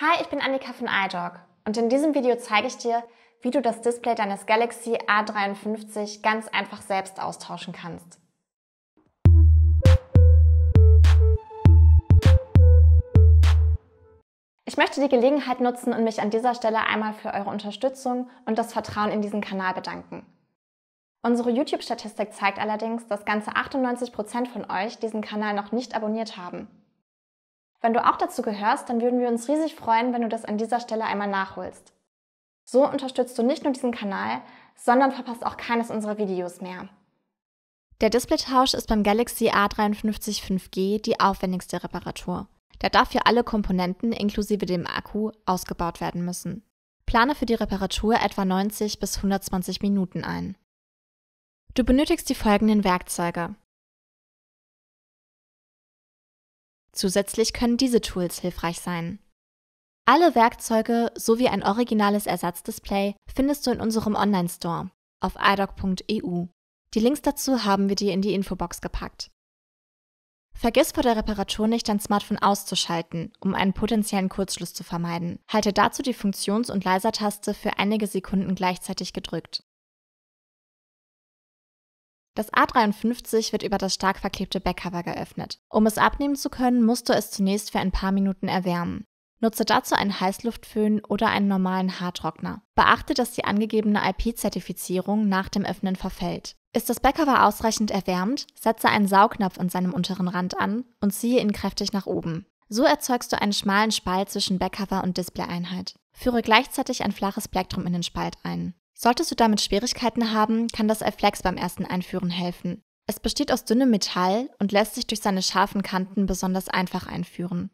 Hi, ich bin Annika von iDog und in diesem Video zeige ich dir, wie du das Display deines Galaxy A53 ganz einfach selbst austauschen kannst. Ich möchte die Gelegenheit nutzen und mich an dieser Stelle einmal für eure Unterstützung und das Vertrauen in diesen Kanal bedanken. Unsere YouTube-Statistik zeigt allerdings, dass ganze 98% von euch diesen Kanal noch nicht abonniert haben. Wenn du auch dazu gehörst, dann würden wir uns riesig freuen, wenn du das an dieser Stelle einmal nachholst. So unterstützt du nicht nur diesen Kanal, sondern verpasst auch keines unserer Videos mehr. Der Displaytausch ist beim Galaxy A53 5G die aufwendigste Reparatur, da dafür alle Komponenten inklusive dem Akku ausgebaut werden müssen. Plane für die Reparatur etwa 90 bis 120 Minuten ein. Du benötigst die folgenden Werkzeuge. Zusätzlich können diese Tools hilfreich sein. Alle Werkzeuge sowie ein originales Ersatzdisplay findest du in unserem Online-Store auf idoc.eu. Die Links dazu haben wir dir in die Infobox gepackt. Vergiss vor der Reparatur nicht, dein Smartphone auszuschalten, um einen potenziellen Kurzschluss zu vermeiden. Halte dazu die Funktions- und Leiser-Taste für einige Sekunden gleichzeitig gedrückt. Das A53 wird über das stark verklebte Backcover geöffnet. Um es abnehmen zu können, musst du es zunächst für ein paar Minuten erwärmen. Nutze dazu einen Heißluftföhn oder einen normalen Haartrockner. Beachte, dass die angegebene IP-Zertifizierung nach dem Öffnen verfällt. Ist das Backcover ausreichend erwärmt, setze einen Saugnapf an seinem unteren Rand an und ziehe ihn kräftig nach oben. So erzeugst du einen schmalen Spalt zwischen Backcover und Displayeinheit. Führe gleichzeitig ein flaches Plektrum in den Spalt ein. Solltest du damit Schwierigkeiten haben, kann das Alflex beim ersten Einführen helfen. Es besteht aus dünnem Metall und lässt sich durch seine scharfen Kanten besonders einfach einführen.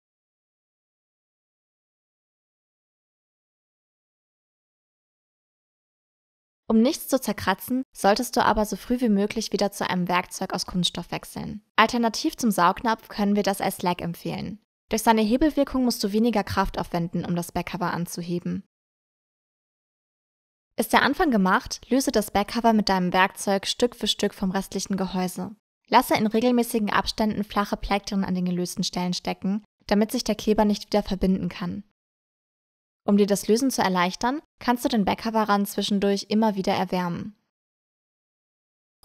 Um nichts zu zerkratzen, solltest du aber so früh wie möglich wieder zu einem Werkzeug aus Kunststoff wechseln. Alternativ zum Saugnapf können wir das als Lag empfehlen. Durch seine Hebelwirkung musst du weniger Kraft aufwenden, um das Backcover anzuheben. Ist der Anfang gemacht, löse das Backcover mit deinem Werkzeug Stück für Stück vom restlichen Gehäuse. Lasse in regelmäßigen Abständen flache Plektren an den gelösten Stellen stecken, damit sich der Kleber nicht wieder verbinden kann. Um dir das Lösen zu erleichtern, kannst du den Backcoverrand zwischendurch immer wieder erwärmen.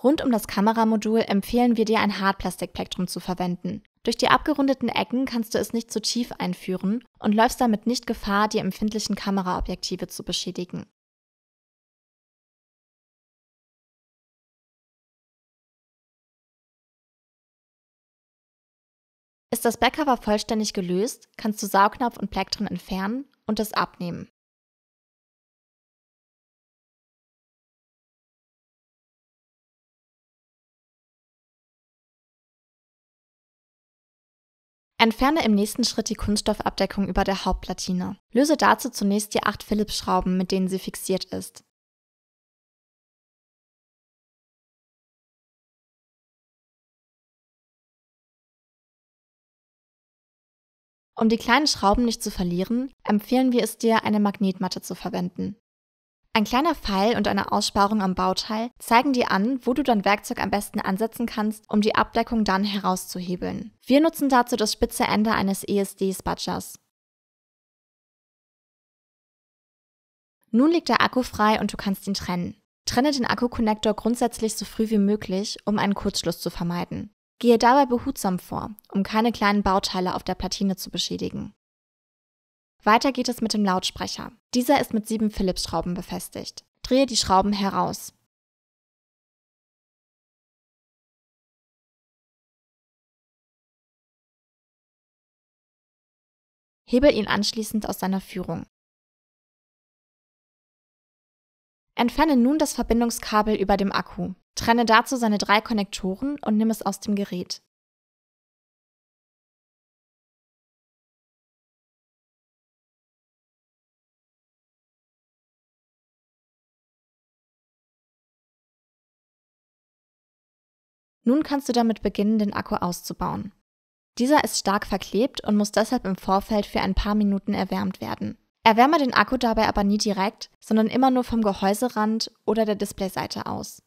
Rund um das Kameramodul empfehlen wir dir ein Hartplastikplektrum zu verwenden. Durch die abgerundeten Ecken kannst du es nicht zu tief einführen und läufst damit nicht Gefahr, die empfindlichen Kameraobjektive zu beschädigen. Ist das Backcover vollständig gelöst, kannst du Saugnapf und Plektron entfernen und es abnehmen. Entferne im nächsten Schritt die Kunststoffabdeckung über der Hauptplatine. Löse dazu zunächst die acht Phillips-Schrauben, mit denen sie fixiert ist. Um die kleinen Schrauben nicht zu verlieren, empfehlen wir es dir, eine Magnetmatte zu verwenden. Ein kleiner Pfeil und eine Aussparung am Bauteil zeigen dir an, wo du dein Werkzeug am besten ansetzen kannst, um die Abdeckung dann herauszuhebeln. Wir nutzen dazu das spitze Ende eines ESD-Spudgers. Nun liegt der Akku frei und du kannst ihn trennen. Trenne den Akku-Connector grundsätzlich so früh wie möglich, um einen Kurzschluss zu vermeiden. Gehe dabei behutsam vor, um keine kleinen Bauteile auf der Platine zu beschädigen. Weiter geht es mit dem Lautsprecher. Dieser ist mit sieben philips schrauben befestigt. Drehe die Schrauben heraus. Hebe ihn anschließend aus seiner Führung. Entferne nun das Verbindungskabel über dem Akku. Trenne dazu seine drei Konnektoren und nimm es aus dem Gerät. Nun kannst du damit beginnen, den Akku auszubauen. Dieser ist stark verklebt und muss deshalb im Vorfeld für ein paar Minuten erwärmt werden. Erwärme den Akku dabei aber nie direkt, sondern immer nur vom Gehäuserand oder der Displayseite aus.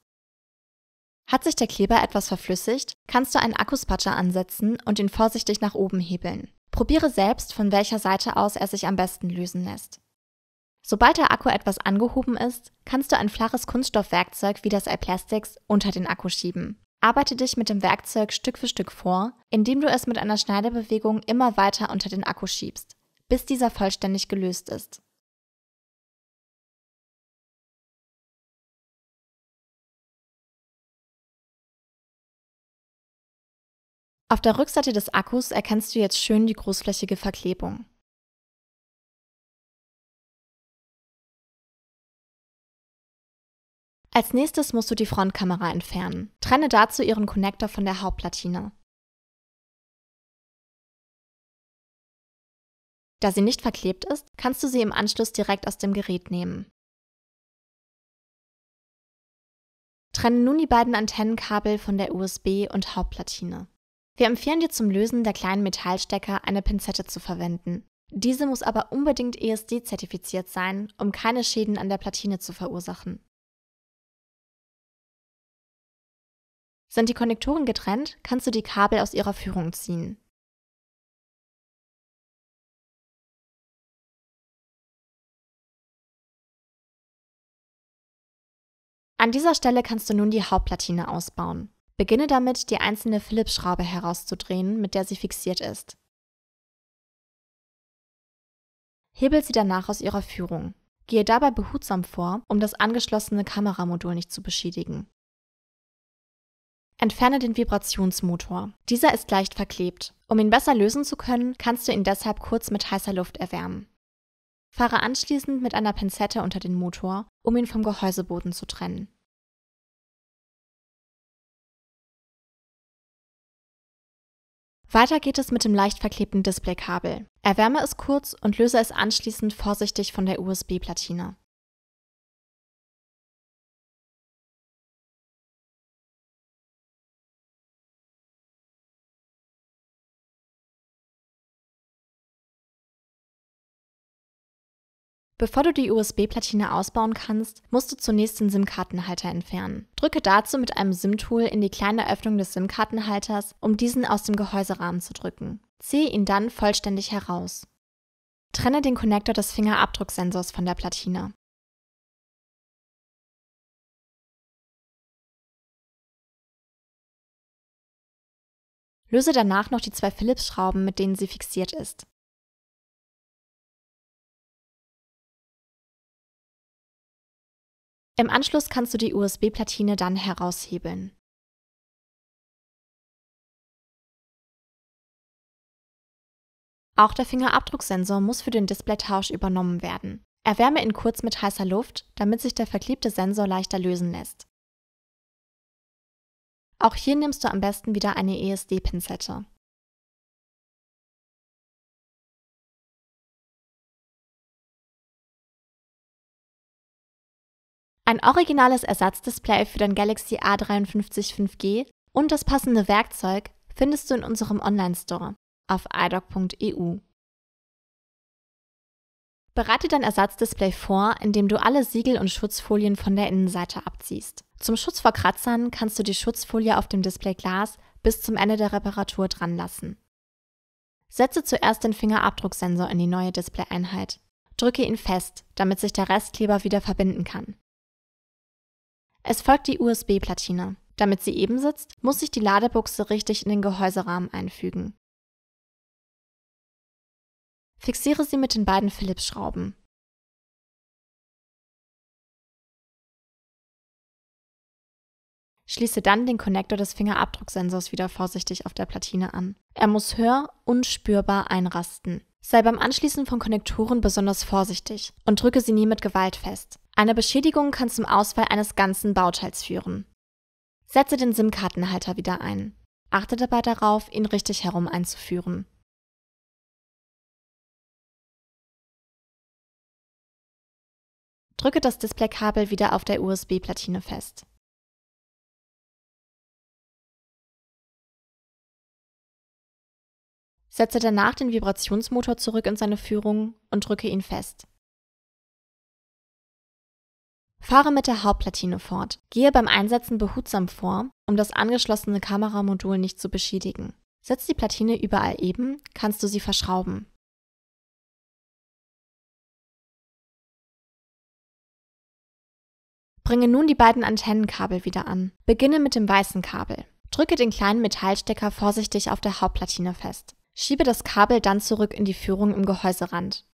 Hat sich der Kleber etwas verflüssigt, kannst du einen Akkuspatscher ansetzen und ihn vorsichtig nach oben hebeln. Probiere selbst, von welcher Seite aus er sich am besten lösen lässt. Sobald der Akku etwas angehoben ist, kannst du ein flaches Kunststoffwerkzeug wie das iPlastics unter den Akku schieben. Arbeite dich mit dem Werkzeug Stück für Stück vor, indem du es mit einer Schneidebewegung immer weiter unter den Akku schiebst, bis dieser vollständig gelöst ist. Auf der Rückseite des Akkus erkennst du jetzt schön die großflächige Verklebung. Als nächstes musst du die Frontkamera entfernen. Trenne dazu ihren Konnektor von der Hauptplatine. Da sie nicht verklebt ist, kannst du sie im Anschluss direkt aus dem Gerät nehmen. Trenne nun die beiden Antennenkabel von der USB- und Hauptplatine. Wir empfehlen dir zum Lösen der kleinen Metallstecker eine Pinzette zu verwenden. Diese muss aber unbedingt ESD-zertifiziert sein, um keine Schäden an der Platine zu verursachen. Sind die Konnektoren getrennt, kannst du die Kabel aus ihrer Führung ziehen. An dieser Stelle kannst du nun die Hauptplatine ausbauen. Beginne damit, die einzelne Phillips-Schraube herauszudrehen, mit der sie fixiert ist. Hebel sie danach aus ihrer Führung. Gehe dabei behutsam vor, um das angeschlossene Kameramodul nicht zu beschädigen. Entferne den Vibrationsmotor. Dieser ist leicht verklebt. Um ihn besser lösen zu können, kannst du ihn deshalb kurz mit heißer Luft erwärmen. Fahre anschließend mit einer Pinzette unter den Motor, um ihn vom Gehäuseboden zu trennen. Weiter geht es mit dem leicht verklebten Displaykabel. Erwärme es kurz und löse es anschließend vorsichtig von der USB-Platine. Bevor du die USB-Platine ausbauen kannst, musst du zunächst den SIM-Kartenhalter entfernen. Drücke dazu mit einem SIM-Tool in die kleine Öffnung des SIM-Kartenhalters, um diesen aus dem Gehäuserahmen zu drücken. Ziehe ihn dann vollständig heraus. Trenne den Konnektor des Fingerabdrucksensors von der Platine. Löse danach noch die zwei philips schrauben mit denen sie fixiert ist. Im Anschluss kannst du die USB-Platine dann heraushebeln. Auch der Fingerabdrucksensor muss für den Displaytausch übernommen werden. Erwärme ihn kurz mit heißer Luft, damit sich der verklebte Sensor leichter lösen lässt. Auch hier nimmst du am besten wieder eine ESD-Pinzette. Ein originales Ersatzdisplay für dein Galaxy A53 5G und das passende Werkzeug findest du in unserem Online-Store auf idoc.eu. Bereite dein Ersatzdisplay vor, indem du alle Siegel und Schutzfolien von der Innenseite abziehst. Zum Schutz vor Kratzern kannst du die Schutzfolie auf dem Displayglas bis zum Ende der Reparatur dran lassen. Setze zuerst den Fingerabdrucksensor in die neue Display-Einheit. Drücke ihn fest, damit sich der Restkleber wieder verbinden kann. Es folgt die USB-Platine. Damit sie eben sitzt, muss sich die Ladebuchse richtig in den Gehäuserahmen einfügen. Fixiere sie mit den beiden philips schrauben Schließe dann den Konnektor des Fingerabdrucksensors wieder vorsichtig auf der Platine an. Er muss hör- und spürbar einrasten. Sei beim Anschließen von Konnektoren besonders vorsichtig und drücke sie nie mit Gewalt fest. Eine Beschädigung kann zum Ausfall eines ganzen Bauteils führen. Setze den SIM-Kartenhalter wieder ein. Achte dabei darauf, ihn richtig herum einzuführen. Drücke das Displaykabel wieder auf der USB-Platine fest. Setze danach den Vibrationsmotor zurück in seine Führung und drücke ihn fest. Fahre mit der Hauptplatine fort. Gehe beim Einsetzen behutsam vor, um das angeschlossene Kameramodul nicht zu beschädigen. Setz die Platine überall eben, kannst du sie verschrauben. Bringe nun die beiden Antennenkabel wieder an. Beginne mit dem weißen Kabel. Drücke den kleinen Metallstecker vorsichtig auf der Hauptplatine fest. Schiebe das Kabel dann zurück in die Führung im Gehäuserand.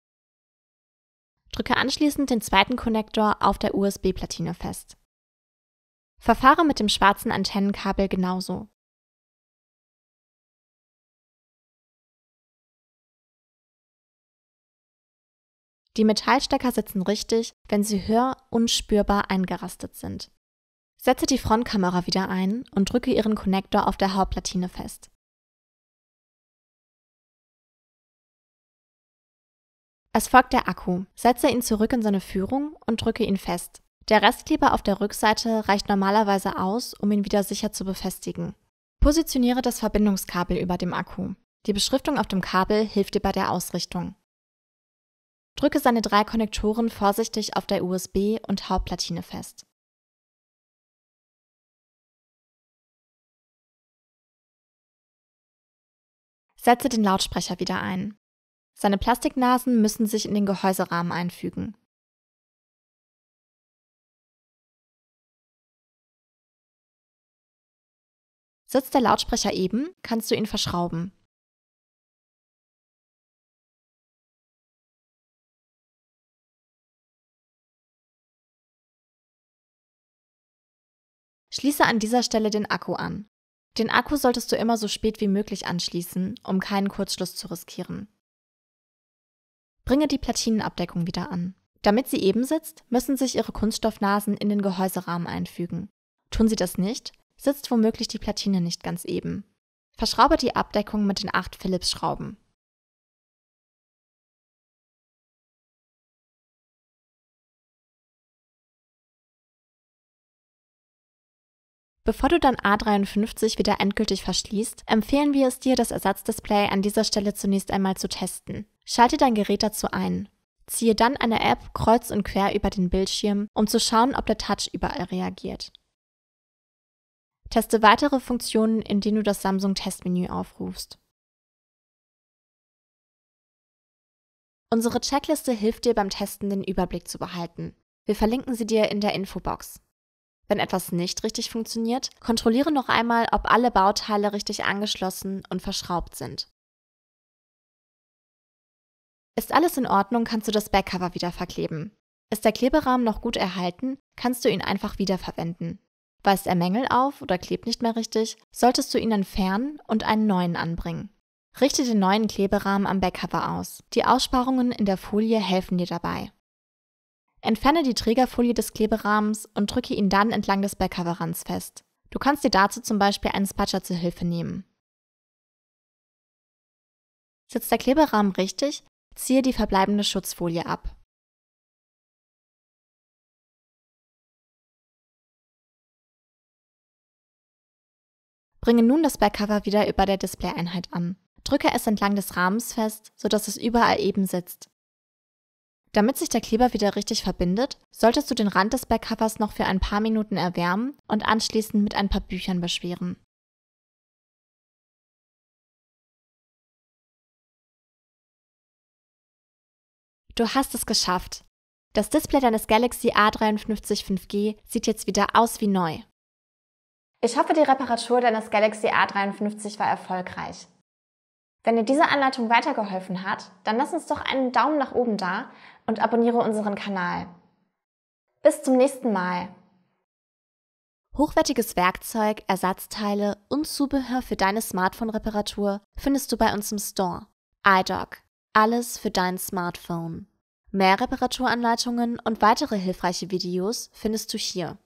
Drücke anschließend den zweiten Konnektor auf der USB-Platine fest. Verfahre mit dem schwarzen Antennenkabel genauso. Die Metallstecker sitzen richtig, wenn sie hör- und spürbar eingerastet sind. Setze die Frontkamera wieder ein und drücke ihren Konnektor auf der Hauptplatine fest. Es folgt der Akku. Setze ihn zurück in seine Führung und drücke ihn fest. Der Restkleber auf der Rückseite reicht normalerweise aus, um ihn wieder sicher zu befestigen. Positioniere das Verbindungskabel über dem Akku. Die Beschriftung auf dem Kabel hilft dir bei der Ausrichtung. Drücke seine drei Konnektoren vorsichtig auf der USB- und Hauptplatine fest. Setze den Lautsprecher wieder ein. Seine Plastiknasen müssen sich in den Gehäuserahmen einfügen. Sitzt der Lautsprecher eben, kannst du ihn verschrauben. Schließe an dieser Stelle den Akku an. Den Akku solltest du immer so spät wie möglich anschließen, um keinen Kurzschluss zu riskieren. Bringe die Platinenabdeckung wieder an. Damit sie eben sitzt, müssen sich ihre Kunststoffnasen in den Gehäuserahmen einfügen. Tun sie das nicht, sitzt womöglich die Platine nicht ganz eben. Verschraube die Abdeckung mit den acht philips schrauben Bevor du dann A53 wieder endgültig verschließt, empfehlen wir es dir, das Ersatzdisplay an dieser Stelle zunächst einmal zu testen. Schalte dein Gerät dazu ein. Ziehe dann eine App kreuz und quer über den Bildschirm, um zu schauen, ob der Touch überall reagiert. Teste weitere Funktionen, indem du das Samsung-Testmenü aufrufst. Unsere Checkliste hilft dir beim Testen den Überblick zu behalten. Wir verlinken sie dir in der Infobox. Wenn etwas nicht richtig funktioniert, kontrolliere noch einmal, ob alle Bauteile richtig angeschlossen und verschraubt sind. Ist alles in Ordnung, kannst du das Backcover wieder verkleben. Ist der Kleberahmen noch gut erhalten, kannst du ihn einfach wiederverwenden. Weist er Mängel auf oder klebt nicht mehr richtig, solltest du ihn entfernen und einen neuen anbringen. Richte den neuen Kleberahmen am Backcover aus. Die Aussparungen in der Folie helfen dir dabei. Entferne die Trägerfolie des Kleberahmens und drücke ihn dann entlang des Backcoverrands fest. Du kannst dir dazu zum Beispiel einen Spatscher zur Hilfe nehmen. Sitzt der Kleberahmen richtig, ziehe die verbleibende Schutzfolie ab. Bringe nun das Backcover wieder über der Displayeinheit an. Drücke es entlang des Rahmens fest, sodass es überall eben sitzt. Damit sich der Kleber wieder richtig verbindet, solltest du den Rand des Backcovers noch für ein paar Minuten erwärmen und anschließend mit ein paar Büchern beschweren. Du hast es geschafft. Das Display deines Galaxy A53 5G sieht jetzt wieder aus wie neu. Ich hoffe, die Reparatur deines Galaxy A53 war erfolgreich. Wenn dir diese Anleitung weitergeholfen hat, dann lass uns doch einen Daumen nach oben da und abonniere unseren Kanal. Bis zum nächsten Mal. Hochwertiges Werkzeug, Ersatzteile und Zubehör für deine Smartphone-Reparatur findest du bei uns im Store. iDoc. Alles für dein Smartphone. Mehr Reparaturanleitungen und weitere hilfreiche Videos findest du hier.